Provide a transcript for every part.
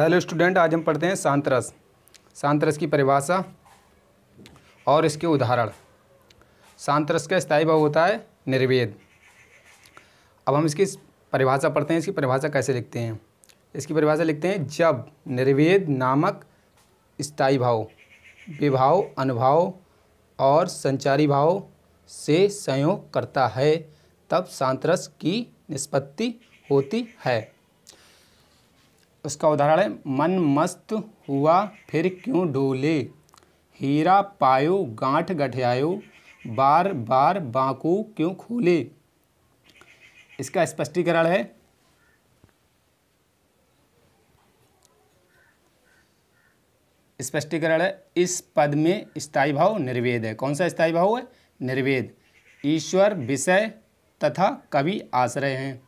hello student आज हम पढ़ते हैं सांतरस सांतरस की परिभाषा और इसके उदाहरण सांतरस का स्थायी भाव होता है निर्वेद अब हम इसकी परिभाषा पढ़ते हैं इसकी परिभाषा कैसे लिखते हैं इसकी परिभाषा लिखते हैं जब निर्वेद नामक स्थायी भाव विभाव अनुभाव और संचारी भाव से संयोग करता है तब सांतरस की निष्पत्ति होती है उसका उदाहरण है मन मस्त हुआ फिर क्यों डोले हीरा पायो गांठ गठियायो बार बार बांकू क्यों खोले इसका स्पष्टीकरण है स्पष्टीकरण है इस पद में स्थायी भाव निर्वेद है कौन सा स्थायी भाव है निर्वेद ईश्वर विषय तथा कवि आश्रय हैं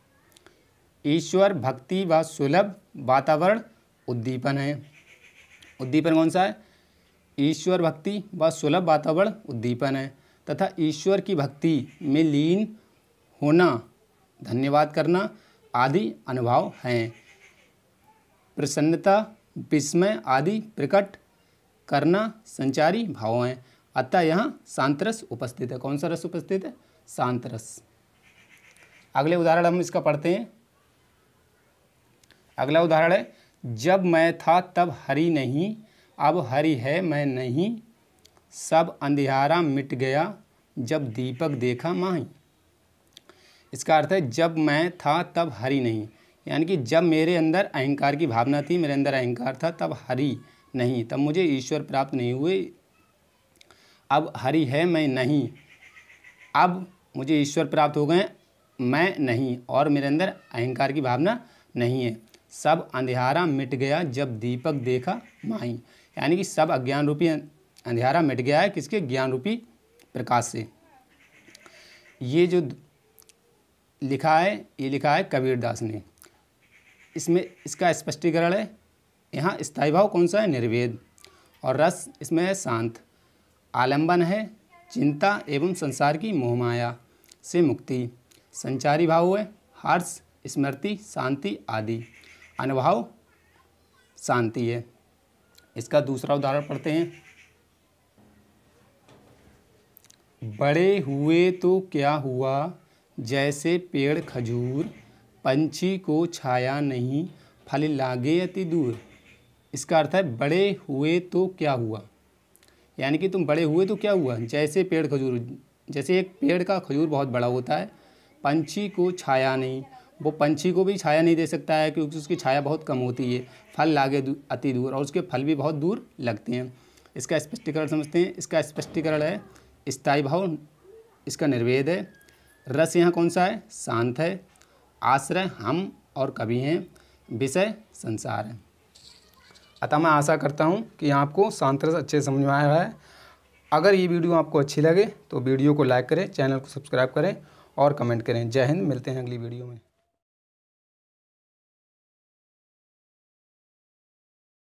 ईश्वर भक्ति व सुलभ वातावरण उद्दीपन है उद्दीपन कौन सा है ईश्वर भक्ति व सुलभ वातावरण उद्दीपन है तथा ईश्वर की भक्ति में लीन होना धन्यवाद करना आदि अनुभव हैं प्रसन्नता विस्मय आदि प्रकट करना संचारी भाव हैं अतः यहाँ शांतरस उपस्थित है कौन सा रस उपस्थित है शांतरस अगले उदाहरण हम इसका पढ़ते हैं अगला उदाहरण है जब मैं था तब हरी नहीं अब हरी है मैं नहीं सब अंधेरा मिट गया जब दीपक देखा माही इसका अर्थ है जब मैं था तब हरी नहीं यानी कि जब मेरे अंदर अहंकार की भावना थी मेरे अंदर अहंकार था तब हरी नहीं तब मुझे ईश्वर प्राप्त नहीं हुए अब हरी है मैं नहीं अब मुझे ईश्वर प्राप्त हो गए मैं नहीं और मेरे अंदर अहंकार की भावना नहीं है सब अंधेरा मिट गया जब दीपक देखा माई यानी कि सब अज्ञान रूपी अं-, अंधेरा मिट गया है किसके ज्ञान रूपी प्रकाश से ये जो लिखा है ये लिखा है कबीरदास ने इसमें इसका स्पष्टीकरण है यहाँ स्थायी भाव कौन सा है निर्वेद और रस इसमें है शांत आलंबन है चिंता एवं संसार की मोहमाया से मुक्ति संचारी भाव है हर्ष स्मृति शांति आदि अनुभाव शांति है इसका दूसरा उदाहरण पढ़ते हैं बड़े हुए तो क्या हुआ जैसे पेड़ खजूर पंछी को छाया नहीं फल लागे अति दूर इसका अर्थ है बड़े हुए तो क्या हुआ यानी कि तुम बड़े हुए तो क्या हुआ जैसे पेड़ खजूर जैसे एक पेड़ का खजूर बहुत बड़ा होता है पंछी को छाया नहीं वो पंछी को भी छाया नहीं दे सकता है क्योंकि उसकी छाया बहुत कम होती है फल लागे अति दूर और उसके फल भी बहुत दूर लगते हैं इसका स्पष्टीकरण समझते हैं इसका स्पष्टीकरण है स्थायी भाव इसका निर्वेद है रस यहाँ कौन सा है शांत है आश्रय हम और कभी हैं विषय संसार है अतः मैं आशा करता हूँ कि आपको शांत रस अच्छे समझ में आया है अगर ये वीडियो आपको अच्छी लगे तो वीडियो को लाइक करें चैनल को सब्सक्राइब करें और कमेंट करें जय हिंद मिलते हैं अगली वीडियो में